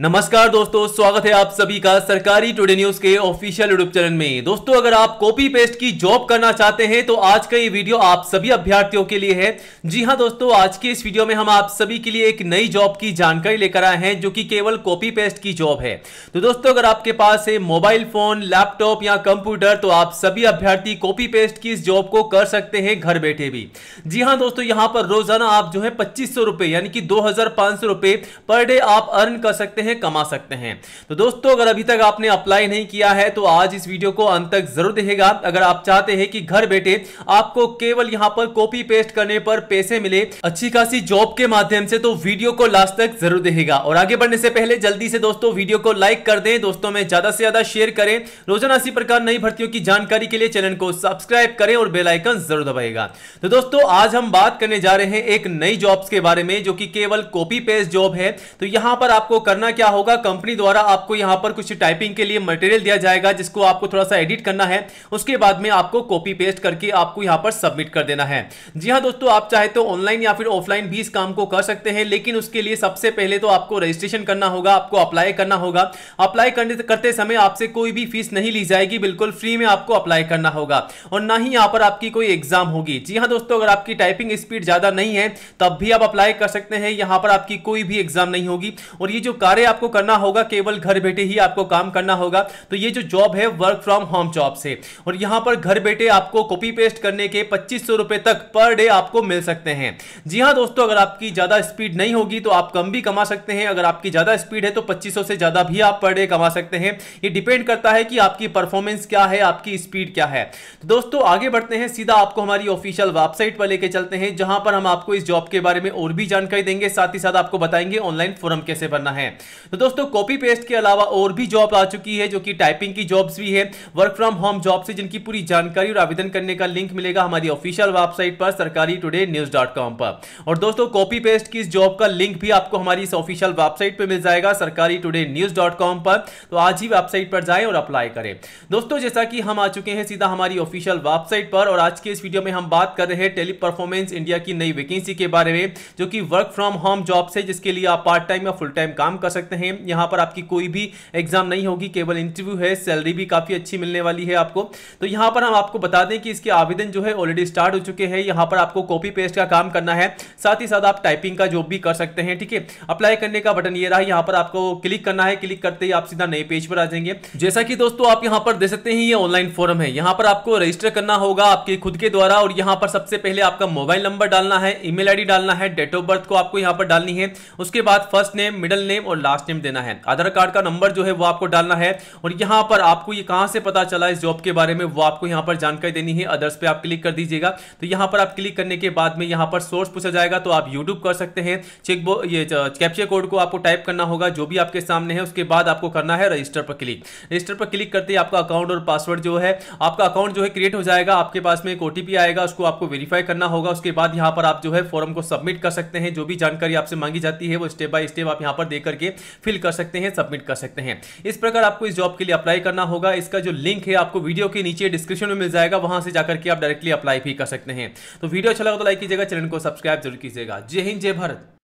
नमस्कार दोस्तों स्वागत है आप सभी का सरकारी टुडे न्यूज के ऑफिशियल यूट्यूब चैनल में दोस्तों अगर आप कॉपी पेस्ट की जॉब करना चाहते हैं तो आज का ये वीडियो आप सभी अभ्यर्थियों के लिए है जी हाँ दोस्तों आज के इस वीडियो में हम आप सभी के लिए एक नई जॉब की जानकारी लेकर आए हैं जो कि केवल कॉपी पेस्ट की जॉब है तो दोस्तों अगर आपके पास है मोबाइल फोन लैपटॉप या कंप्यूटर तो आप सभी अभ्यर्थी कॉपी पेस्ट की इस जॉब को कर सकते हैं घर बैठे भी जी हाँ दोस्तों यहाँ पर रोजाना आप जो है पच्चीस यानी कि दो हजार पर डे आप अर्न कर सकते हैं सकते हैं कमा सकते हैं तो दोस्तों अगर अभी तक आपने अप्लाई नहीं किया है तो आज इस वीडियो को अंत तक जरूर देखेगा अगर आप चाहते हैं कि घर बैठे आपको केवल यहाँ पर कॉपी पेस्ट करने पर पैसे मिले अच्छी खासी जॉब के माध्यम से तो वीडियो को लास्ट तक जरूर देखेगा और आगे बढ़ने से पहले जल्दी से दोस्तों वीडियो को लाइक कर दें दोस्तों में ज्यादा से ज्यादा शेयर करें रोजाना इसी प्रकार नई भर्तियों की जानकारी के लिए चैनल को सब्सक्राइब करें और बेलाइकन जरूर दबाएगा तो दोस्तों आज हम बात करने जा रहे हैं एक नई जॉब के बारे में जो कि केवल कॉपी पेस्ट जॉब है तो यहां पर आपको करना करना क्या होगा कंपनी द्वारा आपको यहाँ पर कुछ टाइपिंग के लिए मटेरियल दिया जाएगा जिसको आपको थोड़ा सा एडिट करना है उसके बाद में आपको कॉपी पेस्ट करके आपको यहाँ पर सबमिट कर देना है जी हाँ दोस्तों आप चाहे तो ऑनलाइन या फिर ऑफलाइन भी इस काम को कर सकते हैं लेकिन उसके लिए सबसे पहले तो आपको रजिस्ट्रेशन करना होगा आपको अप्लाई करना होगा अप्लाई करते समय आपसे कोई भी फीस नहीं ली जाएगी बिल्कुल फ्री में आपको अप्लाई करना होगा और ना ही यहाँ पर आपकी कोई एग्जाम होगी जी हाँ दोस्तों अगर आपकी टाइपिंग स्पीड ज़्यादा नहीं है तब भी आप अप्लाई कर सकते हैं यहाँ पर आपकी कोई भी एग्जाम नहीं होगी और ये जो कार्य सारे आपको करना होगा केवल घर बैठे ही आपको काम करना होगा तो ये जो जॉब है वर्क फ्रॉम होम जॉब से और यहां पर घर बैठे आपको कॉपी पेस्ट करने के पच्चीस रुपए तक पर डे आपको मिल सकते हैं जी हाँ दोस्तों अगर आपकी ज़्यादा स्पीड नहीं होगी तो आप कम भी कमा सकते हैं अगर आपकी ज़्यादा स्पीड है तो पच्चीस से ज़्यादा भी आप पर डे कमा सकते हैं ये डिपेंड करता है कि आपकी परफॉर्मेंस क्या है आपकी स्पीड क्या है तो दोस्तों आगे बढ़ते हैं सीधा आपको हमारी ऑफिशियल वेबसाइट पर लेके चलते हैं जहां पर हम आपको इस जॉब के बारे में और भी जानकारी देंगे साथ ही साथ आपको बताएंगे ऑनलाइन फॉरम कैसे बनना है तो दोस्तों कॉपी पेस्ट के अलावा और भी जॉब आ चुकी है जो कि टाइपिंग की जॉब्स भी है वर्क फ्रॉम होम जॉब से जिनकी पूरी जानकारी और आवेदन करने का लिंक मिलेगा हमारी ऑफिशियल वेबसाइट पर सरकारी टूडे न्यूज डॉट कॉम पर और दोस्तों कॉपी पेस्ट की इस जॉब का लिंक भी आपको हमारी इस ऑफिशियल वेबसाइट पर मिल जाएगा सरकारी न्यूज डॉट कॉम पर तो आज ही वेबसाइट पर जाए और अप्लाई करें दोस्तों जैसा कि हम आ चुके हैं सीधा हमारी ऑफिशियल वेबसाइट पर और आज के इस वीडियो में हम बात कर रहे हैं टेली परफॉर्मेंस इंडिया की नई वैकेंसी के बारे में जो कि वर्क फ्रॉम होम जॉब से जिसके लिए आप पार्ट टाइम या फुल टाइम काम कर सकते सकते हैं यहाँ पर आपकी कोई भी एग्जाम नहीं होगी केवल इंटरव्यू है सैलरी भी काफ़ी अच्छी मिलने वाली है आपको तो यहाँ पर हम आपको बता दें कि इसके आवेदन जो है ऑलरेडी स्टार्ट हो चुके हैं यहाँ पर आपको कॉपी पेस्ट का काम करना है साथ ही साथ आप टाइपिंग का जॉब भी कर सकते हैं ठीक है अप्लाई करने का बटन ये रहा यहाँ पर आपको क्लिक करना है क्लिक करते ही आप सीधा नए पेज पर आ जाएंगे जैसा कि दोस्तों आप यहाँ पर दे सकते हैं ये ऑनलाइन फॉर्म है यहाँ पर आपको रजिस्टर करना होगा आपके खुद के द्वारा और यहाँ पर सबसे पहले आपका मोबाइल नंबर डालना है ईमेल आईडी डालना है डेट ऑफ बर्थ को आपको यहाँ पर डालनी है उसके बाद फर्स्ट नेम मिडल नेम और लास्ट लास्ट नेम देना है आधार कार्ड का नंबर जो है वो आपको डालना है और यहाँ पर आपको ये कहाँ से पता चला इस जॉब के बारे में वो आपको यहाँ पर जानकारी देनी है अदर्स पे आप क्लिक कर दीजिएगा तो यहाँ पर आप क्लिक करने के बाद में यहाँ पर सोर्स पूछा जाएगा तो आप यूट्यूब कर सकते हैं चेक ये कैप्चर uh, कोड को आपको टाइप करना होगा जो भी आपके सामने है उसके बाद आपको करना है रजिस्टर पर क्लिक रजिस्टर पर क्लिक करते ही आपका अकाउंट और पासवर्ड जो है आपका अकाउंट जो है क्रिएट हो जाएगा आपके पास में एक ओटीपी आएगा उसको आपको वेरीफाई करना होगा उसके बाद यहाँ पर आप जो है फॉर्म को सबमिट कर सकते हैं जो भी जानकारी आपसे मांगी जाती है वो स्टेप बाय स्टेप आप यहाँ पर देख करके फिल कर सकते हैं सबमिट कर सकते हैं इस प्रकार आपको इस जॉब के लिए अप्लाई करना होगा इसका जो लिंक है आपको वीडियो के नीचे डिस्क्रिप्शन में मिल जाएगा वहां से जाकर के आप डायरेक्टली अप्लाई भी कर सकते हैं तो वीडियो अच्छा लगा तो लाइक कीजिएगा चैनल को सब्सक्राइब जरूर कीजिएगा जय हिंद जय भारत